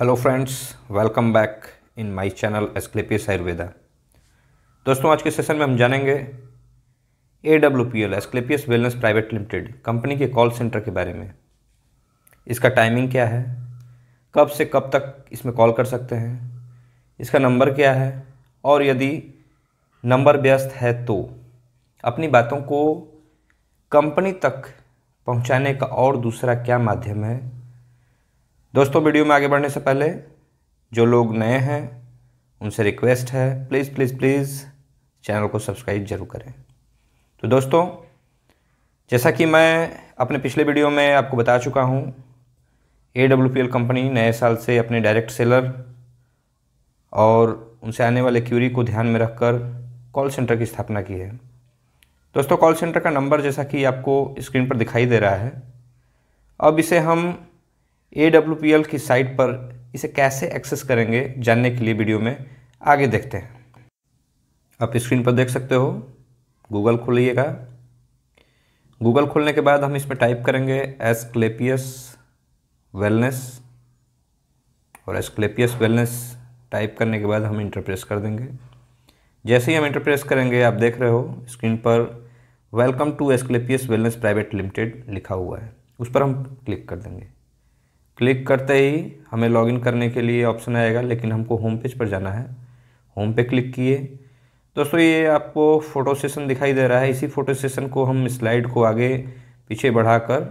hello friends welcome back in my channel Asclepius Ayurveda दोस्तों आज के सेशन में हम जानेंगे A W P L Asclepius wellness private limited company के कॉल सेंटर के बारे में इसका टाइमिंग क्या है कब से कब तक इसमें कॉल कर सकते हैं इसका नंबर क्या है और यदि नंबर व्यस्त है तो अपनी बातों को कंपनी तक पहुंचाने का और दूसरा क्या माध्यम है दोस्तों वीडियो में आगे बढ़ने से पहले जो लोग नए हैं उनसे रिक्वेस्ट है प्लीज़ प्लीज़ प्लीज़ चैनल को सब्सक्राइब जरूर करें तो दोस्तों जैसा कि मैं अपने पिछले वीडियो में आपको बता चुका हूँ ए कंपनी नए साल से अपने डायरेक्ट सेलर और उनसे आने वाले क्यूरी को ध्यान में रखकर कॉल सेंटर की स्थापना की है दोस्तों कॉल सेंटर का नंबर जैसा कि आपको स्क्रीन पर दिखाई दे रहा है अब इसे हम ए डब्ल्यू की साइट पर इसे कैसे एक्सेस करेंगे जानने के लिए वीडियो में आगे देखते हैं आप स्क्रीन पर देख सकते हो गूगल खोलिएगा गूगल खोलने के बाद हम इसमें टाइप करेंगे एसक्लेपियस वेलनेस और एसक्लेपियस वेलनेस टाइप करने के बाद हम इंटरप्रेस कर देंगे जैसे ही हम इंटरप्रेस करेंगे आप देख रहे हो स्क्रीन पर welcome to Asclepius wellness private limited लिखा हुआ है उस पर हम क्लिक कर देंगे क्लिक करते ही हमें लॉगिन करने के लिए ऑप्शन आएगा लेकिन हमको होम पेज पर जाना है होम पे क्लिक किए दोस्तों ये आपको फ़ोटो सेशन दिखाई दे रहा है इसी फ़ोटो सेशन को हम स्लाइड को आगे पीछे बढ़ाकर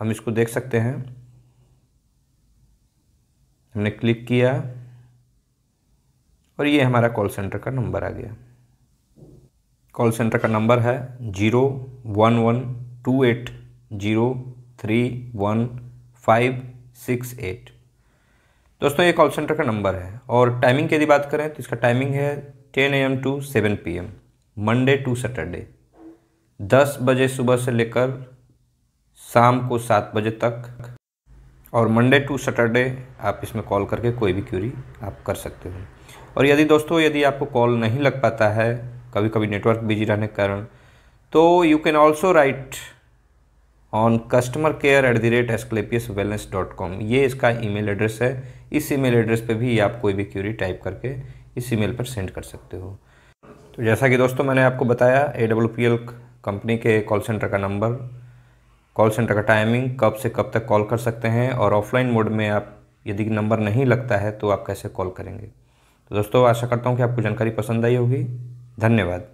हम इसको देख सकते हैं हमने क्लिक किया और ये हमारा कॉल सेंटर का नंबर आ गया कॉल सेंटर का नंबर है zero one one two eight zero three one five six eight दोस्तों ये कॉल सेंटर का नंबर है और टाइमिंग की यदि बात करें तो इसका टाइमिंग है ten AM to seven P M Monday to Saturday दस बजे सुबह से लेकर शाम को सात बजे तक और मंडे टू सैटरडे आप इसमें कॉल करके कोई भी क्यूरी आप कर सकते हो और यदि दोस्तों यदि आपको कॉल नहीं लग पाता है कभी कभी नेटवर्क बिजी रहने के कारण तो you can also write on customer care at the rate Asclepius wellness dot com ये इसका ईमेल एड्रेस है इस ईमेल एड्रेस पे भी आप कोई भी क्यूरी टाइप करके इस ईमेल पर सेंड कर सकते हो तो जैसा कि दोस्तों मैंने आपको बताया A W P L company के कॉल सेंटर का नंबर कॉल सेंटर का टाइमिंग कब से कब तक कॉल कर सकते हैं और ऑफलाइन मोड में आप यदि नंबर नहीं लगता है तो आप कैसे कॉल करेंगे तो दोस्तों आशा करता हूँ कि आपको जानकारी पसंद आई होगी धन्यवाद